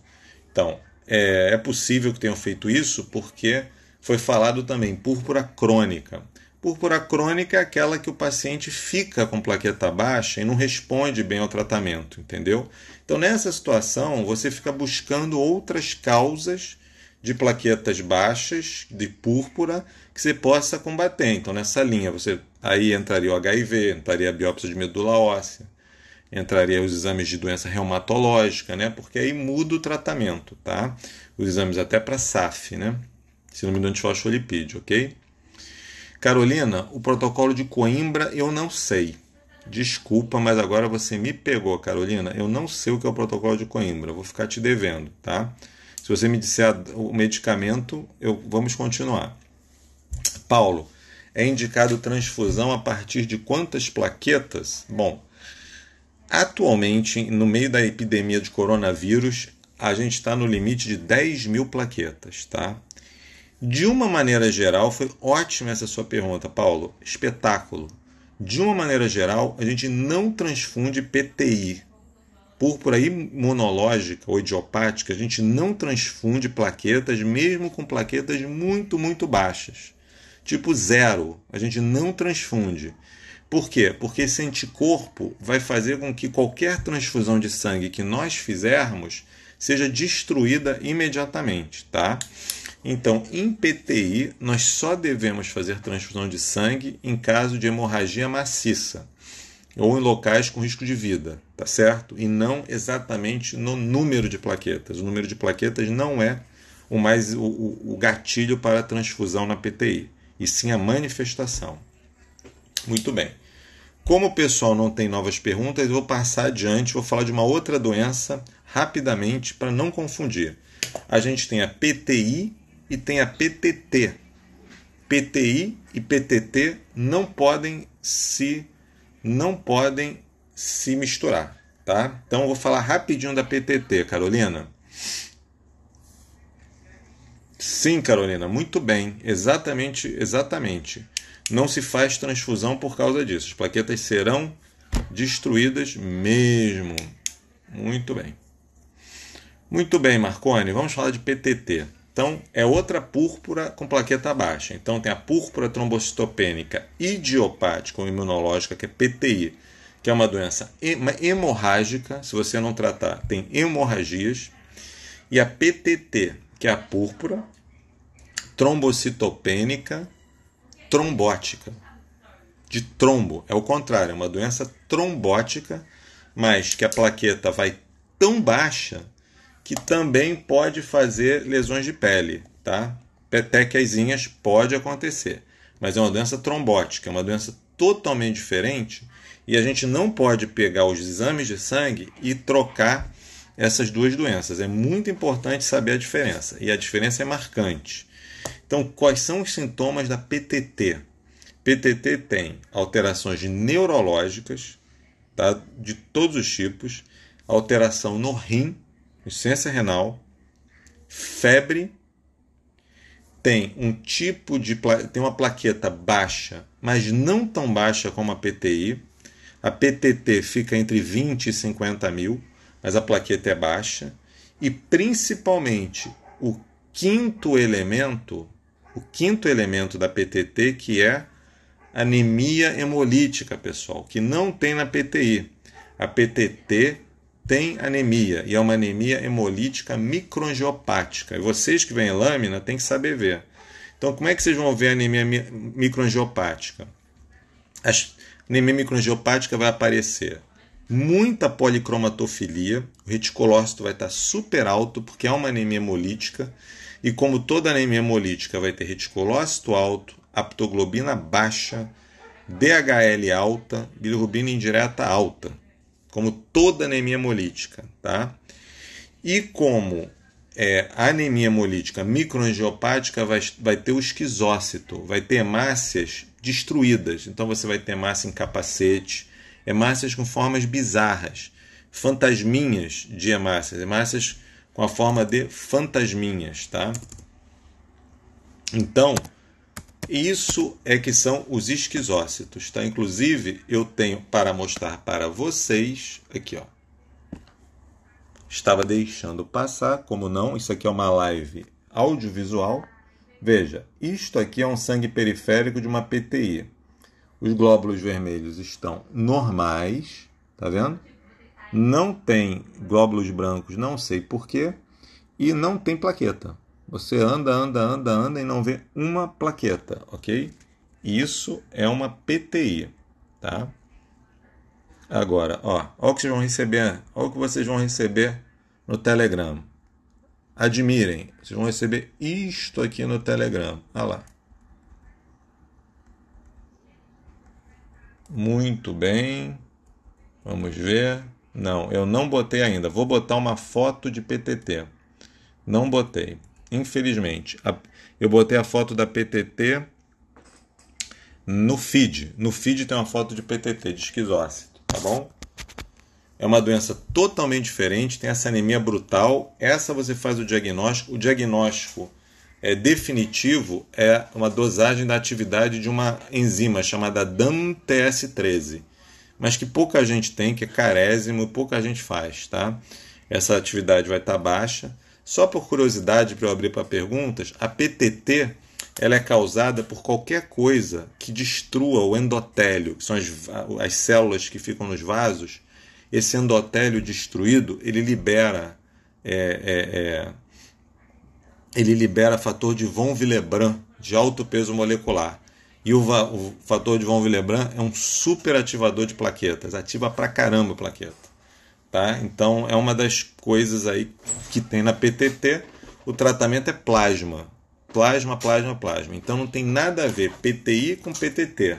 S1: Então, é, é possível que tenham feito isso porque foi falado também púrpura crônica. Púrpura crônica é aquela que o paciente fica com plaqueta baixa e não responde bem ao tratamento, entendeu? Então, nessa situação, você fica buscando outras causas de plaquetas baixas, de púrpura, que você possa combater. Então, nessa linha, você aí entraria o HIV, entraria a biópsia de medula óssea, entraria os exames de doença reumatológica, né? Porque aí muda o tratamento, tá? Os exames até para SAF, né? Síndrome do antifosfolipídio, ok? Carolina, o protocolo de Coimbra eu não sei. Desculpa, mas agora você me pegou, Carolina. Eu não sei o que é o protocolo de Coimbra. Vou ficar te devendo, tá? Se você me disser o medicamento, eu vamos continuar. Paulo, é indicado transfusão a partir de quantas plaquetas? Bom, atualmente, no meio da epidemia de coronavírus, a gente está no limite de 10 mil plaquetas, tá? De uma maneira geral, foi ótima essa sua pergunta, Paulo. Espetáculo. De uma maneira geral, a gente não transfunde PTI. Púrpura imunológica ou idiopática, a gente não transfunde plaquetas, mesmo com plaquetas muito, muito baixas. Tipo zero, a gente não transfunde. Por quê? Porque esse anticorpo vai fazer com que qualquer transfusão de sangue que nós fizermos seja destruída imediatamente, tá? Então, em PTI, nós só devemos fazer transfusão de sangue em caso de hemorragia maciça ou em locais com risco de vida, tá certo? E não exatamente no número de plaquetas. O número de plaquetas não é o mais o, o, o gatilho para a transfusão na PTI, e sim a manifestação. Muito bem. Como o pessoal não tem novas perguntas, eu vou passar adiante, vou falar de uma outra doença rapidamente para não confundir. A gente tem a PTI e tem a PTT. PTI e PTT não podem se não podem se misturar, tá? Então vou falar rapidinho da PTT, Carolina. Sim, Carolina, muito bem. Exatamente, exatamente. Não se faz transfusão por causa disso. As plaquetas serão destruídas mesmo. Muito bem. Muito bem, Marconi, vamos falar de PTT. Então, é outra púrpura com plaqueta baixa. Então, tem a púrpura trombocitopênica idiopática ou imunológica, que é PTI, que é uma doença hemorrágica. Se você não tratar, tem hemorragias. E a PTT, que é a púrpura trombocitopênica trombótica. De trombo, é o contrário, é uma doença trombótica, mas que a plaqueta vai tão baixa que também pode fazer lesões de pele, tá? Petequiazinhas pode acontecer, mas é uma doença trombótica, é uma doença totalmente diferente e a gente não pode pegar os exames de sangue e trocar essas duas doenças. É muito importante saber a diferença e a diferença é marcante. Então, quais são os sintomas da PTT? PTT tem alterações neurológicas tá? de todos os tipos, alteração no rim, insuficiência renal, febre, tem um tipo de tem uma plaqueta baixa, mas não tão baixa como a PTI. A PTT fica entre 20 e 50 mil, mas a plaqueta é baixa. E principalmente o quinto elemento, o quinto elemento da PTT que é anemia hemolítica, pessoal, que não tem na PTI. A PTT tem anemia e é uma anemia hemolítica microangiopática. E vocês que vêm em lâmina têm que saber ver. Então, como é que vocês vão ver a anemia microangiopática? A anemia microangiopática vai aparecer muita policromatofilia, o reticulócito vai estar super alto porque é uma anemia hemolítica e como toda anemia hemolítica vai ter reticulócito alto, aptoglobina baixa, DHL alta, bilirrubina indireta alta como toda anemia hemolítica, tá? E como é, a anemia hemolítica microangiopática vai, vai ter o esquizócito, vai ter hemácias destruídas. Então você vai ter hemácia em capacete, hemácias com formas bizarras, fantasminhas de hemácias, hemácias com a forma de fantasminhas, tá? Então, isso é que são os esquizócitos, tá? Inclusive, eu tenho para mostrar para vocês aqui, ó. Estava deixando passar, como não, isso aqui é uma live audiovisual. Veja, isto aqui é um sangue periférico de uma PTI. Os glóbulos vermelhos estão normais, tá vendo? Não tem glóbulos brancos, não sei porquê, e não tem plaqueta. Você anda, anda, anda, anda e não vê uma plaqueta, ok? Isso é uma PTI, tá? Agora, ó, ó o que vocês vão receber, ó o que vocês vão receber no Telegram. Admirem, vocês vão receber isto aqui no Telegram. Olha lá. Muito bem. Vamos ver. Não, eu não botei ainda. Vou botar uma foto de PTT. Não botei infelizmente. eu botei a foto da PTT no feed. No feed tem uma foto de PTT, de esquizócito, tá bom? É uma doença totalmente diferente, tem essa anemia brutal. Essa você faz o diagnóstico. O diagnóstico é definitivo é uma dosagem da atividade de uma enzima chamada DAM-TS13, mas que pouca gente tem, que é carésimo, pouca gente faz, tá? Essa atividade vai estar tá baixa. Só por curiosidade para eu abrir para perguntas, a PTT ela é causada por qualquer coisa que destrua o endotélio, que são as, as células que ficam nos vasos. Esse endotélio destruído ele libera é, é, é, ele libera fator de von Willebrand de alto peso molecular. E o, o fator de von Willebrand é um superativador de plaquetas, ativa pra caramba a plaqueta. Tá? Então é uma das coisas aí que tem na PTT. O tratamento é plasma, plasma, plasma, plasma. Então não tem nada a ver PTI com PTT.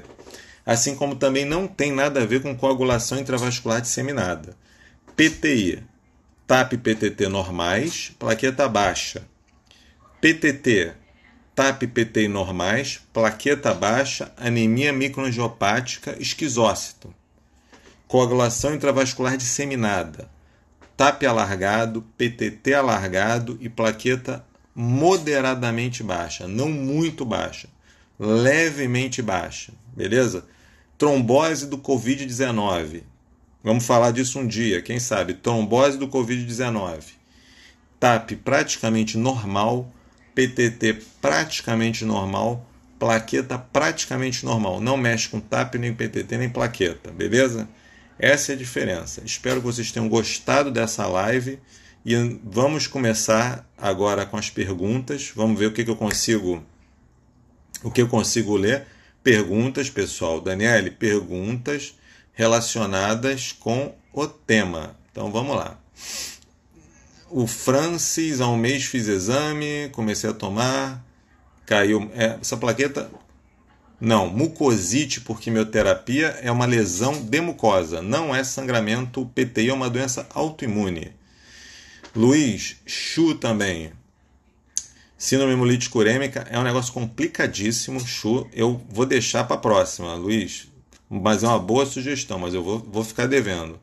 S1: Assim como também não tem nada a ver com coagulação intravascular disseminada. PTI, TAP PTT normais, plaqueta baixa. PTT, TAP PTI normais, plaqueta baixa, anemia microangiopática, esquizócito coagulação intravascular disseminada, TAP alargado, PTT alargado e plaqueta moderadamente baixa, não muito baixa, levemente baixa, beleza? Trombose do COVID-19. Vamos falar disso um dia, quem sabe? Trombose do COVID-19. TAP praticamente normal, PTT praticamente normal, plaqueta praticamente normal. Não mexe com TAP, nem PTT, nem plaqueta, beleza? Essa é a diferença. Espero que vocês tenham gostado dessa live e vamos começar agora com as perguntas. Vamos ver o que, que eu consigo o que eu consigo ler. Perguntas, pessoal. Daniele, perguntas relacionadas com o tema. Então vamos lá. O Francis, há um mês fiz exame, comecei a tomar, caiu. É, essa plaqueta não, mucosite por quimioterapia é uma lesão de mucosa, não é sangramento o PTI, é uma doença autoimune. Luiz, Chu também. Síndrome hemolítica urêmica é um negócio complicadíssimo, Chu. Eu vou deixar para a próxima, Luiz. Mas é uma boa sugestão, mas eu vou, vou ficar devendo.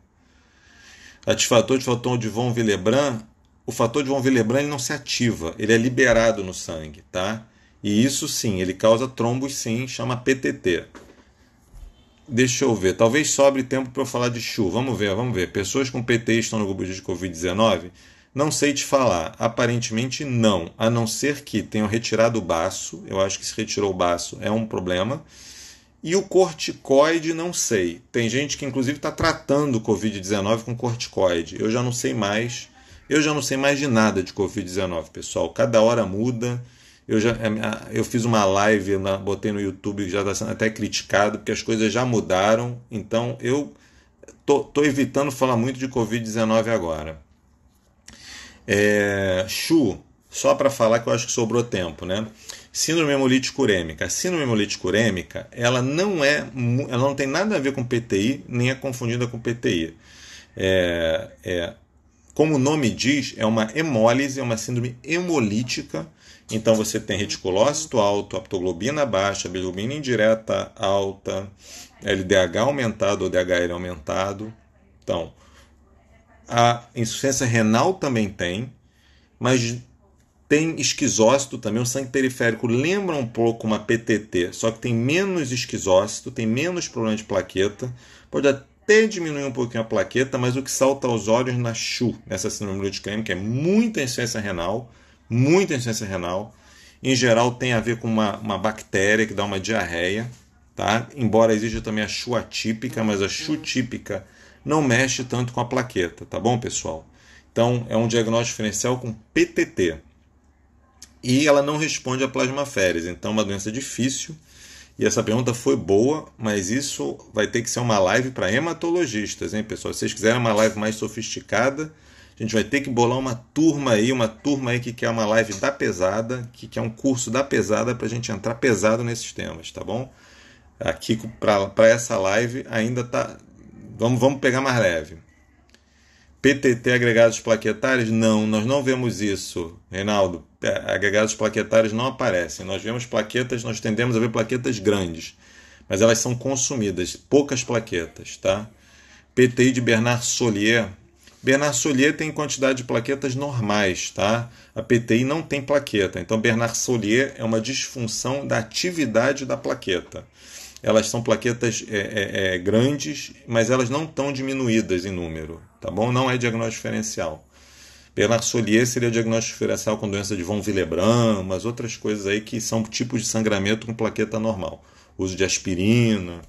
S1: Satisfator de fator de von Willebrand. O fator de von Willebrand ele não se ativa, ele é liberado no sangue, tá? E isso sim, ele causa trombos sim, chama PTT. Deixa eu ver, talvez sobre tempo para eu falar de Chu. Vamos ver, vamos ver. Pessoas com PT estão no grupo de Covid-19? Não sei te falar. Aparentemente não, a não ser que tenham retirado o baço. Eu acho que se retirou o baço é um problema. E o corticoide, não sei. Tem gente que inclusive está tratando o Covid-19 com corticoide. Eu já não sei mais. Eu já não sei mais de nada de Covid-19, pessoal. Cada hora muda. Eu já eu fiz uma live, na, botei no YouTube, já está sendo até criticado, porque as coisas já mudaram. Então eu tô, tô evitando falar muito de Covid-19 agora. É, Chu, só para falar que eu acho que sobrou tempo, né? Síndrome hemolítica urêmica. A síndrome hemolítica urêmica, ela não é, ela não tem nada a ver com PTI, nem é confundida com PTI. É, é, como o nome diz, é uma hemólise, é uma síndrome hemolítica então você tem reticulócito alto, aptoglobina baixa, bilirrubina indireta alta, LDH aumentado ou DHL aumentado. Então, a insuficiência renal também tem, mas tem esquizócito também, o sangue periférico lembra um pouco uma PTT, só que tem menos esquizócito, tem menos problema de plaqueta, pode até diminuir um pouquinho a plaqueta, mas o que salta aos olhos na CHU, nessa síndrome de creme, que é muita insuficiência renal, muita insuficiência renal. Em geral, tem a ver com uma, uma bactéria que dá uma diarreia, tá? Embora exija também a chu atípica, mas a chu típica não mexe tanto com a plaqueta, tá bom, pessoal? Então, é um diagnóstico diferencial com PTT. E ela não responde a plasmaférese, então é uma doença difícil. E essa pergunta foi boa, mas isso vai ter que ser uma live para hematologistas, hein, pessoal? Se vocês quiserem uma live mais sofisticada, a gente vai ter que bolar uma turma aí, uma turma aí que quer uma live da pesada, que quer um curso da pesada para a gente entrar pesado nesses temas, tá bom? Aqui para essa live ainda tá. Vamos, vamos pegar mais leve. PTT agregados plaquetários? Não, nós não vemos isso, Reinaldo. É, agregados plaquetários não aparecem. Nós vemos plaquetas, nós tendemos a ver plaquetas grandes, mas elas são consumidas, poucas plaquetas, tá? PTI de Bernard Solier Bernard Soulier tem quantidade de plaquetas normais, tá? A PTI não tem plaqueta. Então, Bernard Soulier é uma disfunção da atividade da plaqueta. Elas são plaquetas é, é, é, grandes, mas elas não estão diminuídas em número, tá bom? Não é diagnóstico diferencial. Bernard Soulier seria diagnóstico diferencial com doença de von Willebrand, umas outras coisas aí que são tipos de sangramento com plaqueta normal. Uso de aspirina,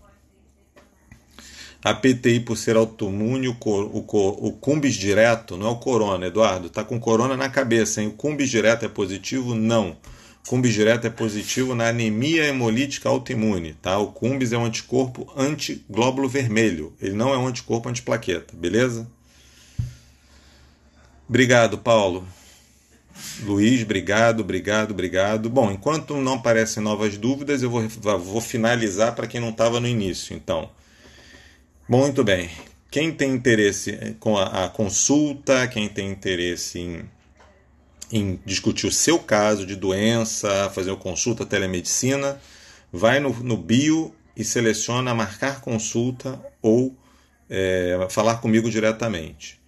S1: a PTI, por ser autoimune, o, o, o cumbis direto, não é o corona, Eduardo, está com corona na cabeça, hein? O cumbis direto é positivo? Não. O cumbis direto é positivo na anemia hemolítica autoimune, tá? O cumbis é um anticorpo antiglóbulo vermelho, ele não é um anticorpo antiplaqueta, beleza? Obrigado, Paulo. Luiz, obrigado, obrigado, obrigado. Bom, enquanto não aparecem novas dúvidas, eu vou, vou finalizar para quem não estava no início, então. Muito bem. Quem tem interesse eh, com a, a consulta, quem tem interesse em, em, discutir o seu caso de doença, fazer uma consulta telemedicina, vai no, no bio e seleciona marcar consulta ou é, falar comigo diretamente.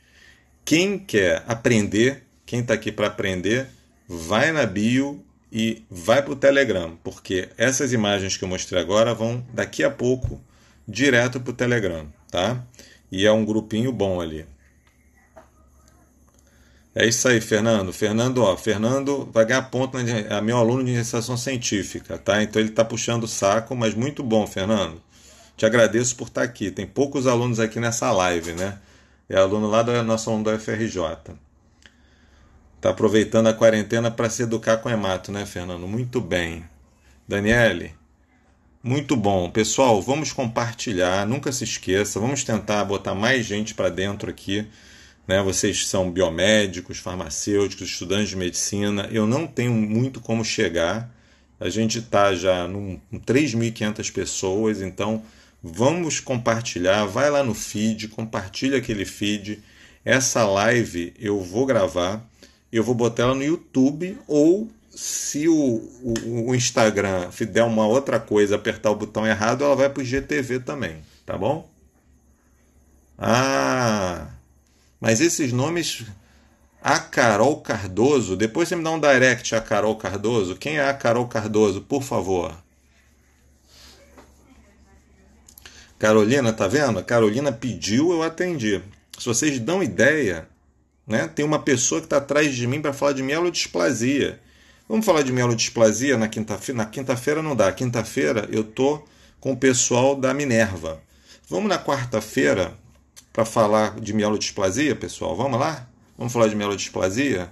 S1: Quem quer aprender, quem está aqui para aprender, vai na bio e vai para o Telegram, porque essas imagens que eu mostrei agora vão daqui a pouco direto para o Telegram, tá? E é um grupinho bom ali. É isso aí, Fernando. Fernando, ó, Fernando vai ganhar ponto na, a é meu aluno de iniciação científica, tá? Então ele está puxando o saco, mas muito bom, Fernando. Te agradeço por estar tá aqui. Tem poucos alunos aqui nessa live, né? É aluno lá da nossa aluno da UFRJ. Tá aproveitando a quarentena para se educar com o Emato, né, Fernando? Muito bem. Daniele, muito bom. Pessoal, vamos compartilhar, nunca se esqueça, vamos tentar botar mais gente para dentro aqui. Né? Vocês são biomédicos, farmacêuticos, estudantes de medicina. Eu não tenho muito como chegar. A gente está já com 3.500 pessoas, então vamos compartilhar. Vai lá no feed, compartilha aquele feed. Essa live eu vou gravar, eu vou botar ela no YouTube ou se o, o, o Instagram der uma outra coisa, apertar o botão errado, ela vai para o GTV também, tá bom? Ah, mas esses nomes. A Carol Cardoso, depois você me dá um direct a Carol Cardoso. Quem é a Carol Cardoso, por favor? Carolina, tá vendo? A Carolina pediu, eu atendi. Se vocês dão ideia, né? Tem uma pessoa que está atrás de mim para falar de mielodisplasia. Vamos falar de mielodisplasia na quinta-feira? Na quinta-feira não dá. Quinta-feira eu tô com o pessoal da Minerva. Vamos na quarta-feira para falar de mielodisplasia, pessoal? Vamos lá? Vamos falar de mielodisplasia?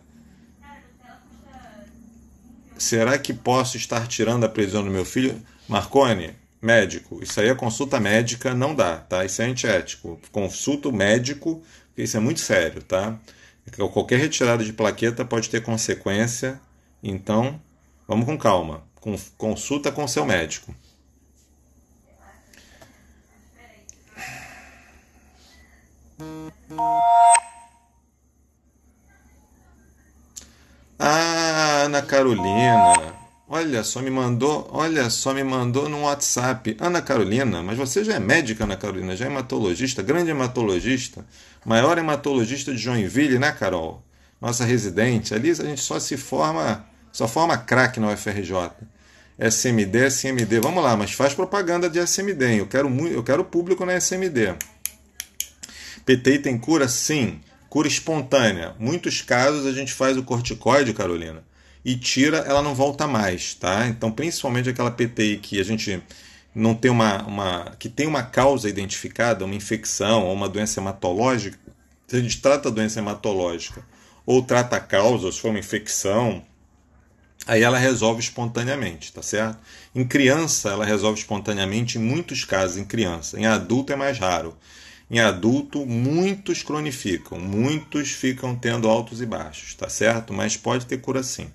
S1: Será que posso estar tirando a prisão do meu filho? Marcone, médico. Isso aí é consulta médica, não dá, tá? Isso é antiético. Consulta o médico, porque isso é muito sério, tá? Qualquer retirada de plaqueta pode ter consequência então, vamos com calma. Consulta com seu médico. Ah, Ana Carolina. Olha só, me mandou, olha só, me mandou no WhatsApp. Ana Carolina, mas você já é médica, Ana Carolina, já é hematologista, grande hematologista, maior hematologista de Joinville, né, Carol? Nossa residente. Ali a gente só se forma só forma craque na UFRJ. SMD, SMD. Vamos lá, mas faz propaganda de SMD. Hein? Eu quero muito, eu quero público na SMD. PTI tem cura? Sim. Cura espontânea. Muitos casos a gente faz o corticoide, Carolina, e tira, ela não volta mais, tá? Então, principalmente aquela PTI que a gente não tem uma, uma que tem uma causa identificada, uma infecção ou uma doença hematológica, se a gente trata a doença hematológica ou trata a causa, se for uma infecção, aí ela resolve espontaneamente, tá certo? Em criança, ela resolve espontaneamente em muitos casos em criança. Em adulto é mais raro. Em adulto, muitos cronificam, muitos ficam tendo altos e baixos, tá certo? Mas pode ter cura sim.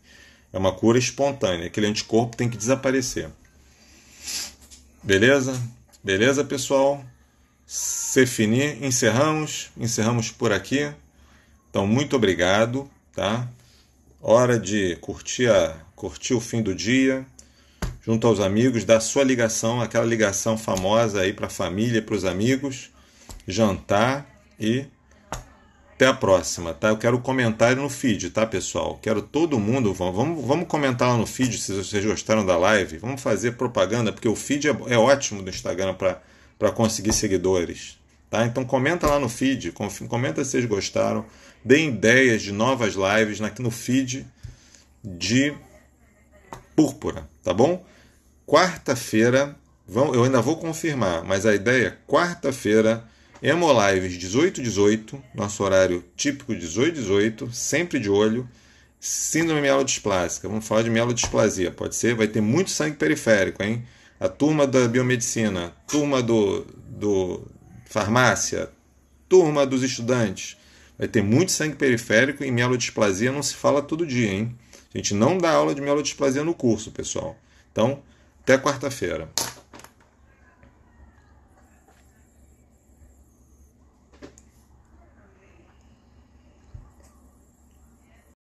S1: É uma cura espontânea, aquele anticorpo tem que desaparecer. Beleza? Beleza, pessoal? Se finir, encerramos, encerramos por aqui. Então, muito obrigado, tá? Hora de curtir, a, curtir o fim do dia, junto aos amigos, dar sua ligação, aquela ligação famosa aí para a família, para os amigos, jantar e até a próxima, tá? Eu quero comentário no feed, tá, pessoal? Quero todo mundo, vamos, vamos comentar lá no feed se vocês gostaram da live. Vamos fazer propaganda, porque o feed é, é ótimo do Instagram para conseguir seguidores, tá? Então comenta lá no feed, comenta se vocês gostaram. Deem ideias de novas lives no feed de Púrpura, tá bom? Quarta-feira, eu ainda vou confirmar, mas a ideia é quarta-feira, Hemolives 1818, nosso horário típico 1818, sempre de olho. Síndrome mielodisplásica, vamos falar de mielodisplasia, pode ser? Vai ter muito sangue periférico, hein? A turma da biomedicina, turma do, do farmácia, turma dos estudantes, vai ter muito sangue periférico e mielodisplasia não se fala todo dia, hein? A gente não dá aula de mielodisplasia no curso, pessoal. Então, até quarta-feira.